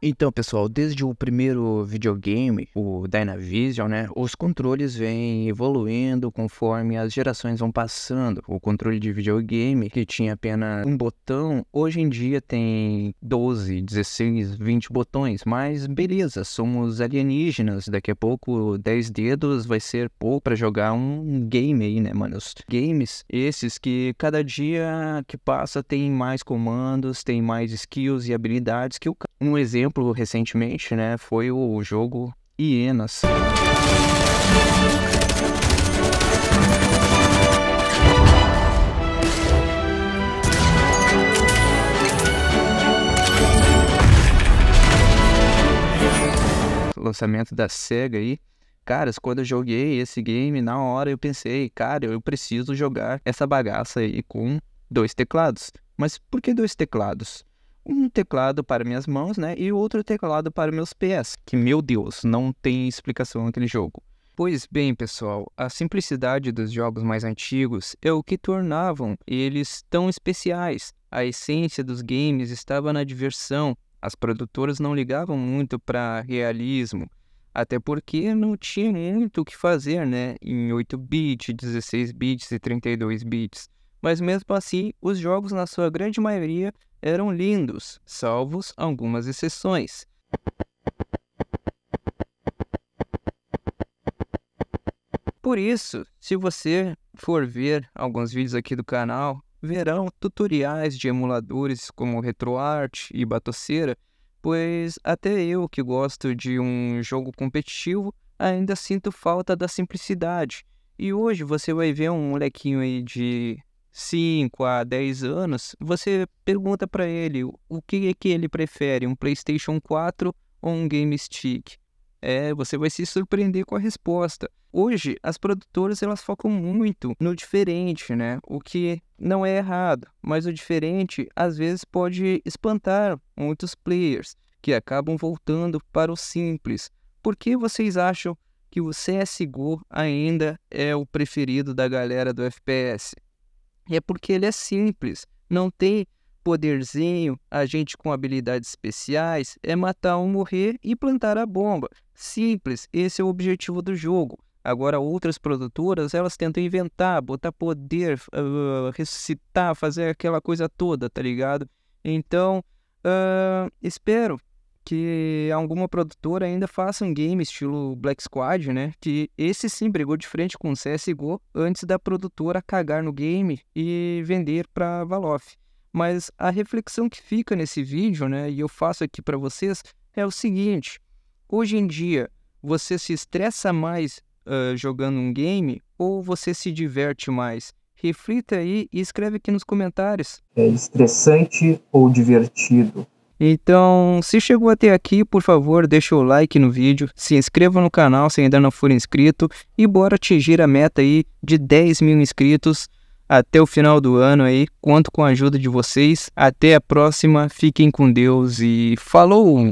Então, pessoal, desde o primeiro videogame, o Dynavision, né, os controles vêm evoluindo conforme as gerações vão passando. O controle de videogame, que tinha apenas um botão, hoje em dia tem 12, 16, 20 botões. Mas beleza, somos alienígenas. Daqui a pouco, 10 dedos vai ser pouco para jogar um game aí, né, mano? Os games, esses que cada dia que passa tem mais comandos, tem mais skills e habilidades que o Um exemplo exemplo recentemente, né, foi o jogo Hienas. lançamento da SEGA aí. Caras, quando eu joguei esse game, na hora eu pensei, cara, eu preciso jogar essa bagaça aí com dois teclados. Mas por que dois teclados? um teclado para minhas mãos, né? E outro teclado para meus pés. que meu Deus, não tem explicação naquele jogo. Pois bem, pessoal, a simplicidade dos jogos mais antigos é o que tornavam eles tão especiais. A essência dos games estava na diversão. As produtoras não ligavam muito para realismo, até porque não tinha muito o que fazer, né? Em 8 bits, 16 bits e 32 bits. Mas mesmo assim, os jogos, na sua grande maioria, eram lindos, salvos algumas exceções. Por isso, se você for ver alguns vídeos aqui do canal, verão tutoriais de emuladores como RetroArch e Batocera, pois até eu que gosto de um jogo competitivo ainda sinto falta da simplicidade. E hoje você vai ver um molequinho aí de 5 a 10 anos, você pergunta para ele o que é que ele prefere, um PlayStation 4 ou um Game Stick. É, você vai se surpreender com a resposta. Hoje, as produtoras elas focam muito no diferente, né? O que não é errado, mas o diferente às vezes pode espantar muitos players que acabam voltando para o simples. Por que vocês acham que o CSGO ainda é o preferido da galera do FPS? é porque ele é simples, não tem poderzinho, a gente com habilidades especiais, é matar um morrer e plantar a bomba. Simples, esse é o objetivo do jogo. Agora outras produtoras, elas tentam inventar, botar poder, uh, ressuscitar, fazer aquela coisa toda, tá ligado? Então, uh, espero que alguma produtora ainda faça um game estilo Black Squad, né? Que esse sim brigou de frente com o CSGO antes da produtora cagar no game e vender para Valof. Mas a reflexão que fica nesse vídeo, né, e eu faço aqui para vocês, é o seguinte: hoje em dia você se estressa mais uh, jogando um game ou você se diverte mais? Reflita aí e escreve aqui nos comentários. É estressante ou divertido? Então, se chegou até aqui, por favor, deixa o like no vídeo, se inscreva no canal se ainda não for inscrito e bora atingir a meta aí de 10 mil inscritos até o final do ano aí. Conto com a ajuda de vocês. Até a próxima, fiquem com Deus e falou!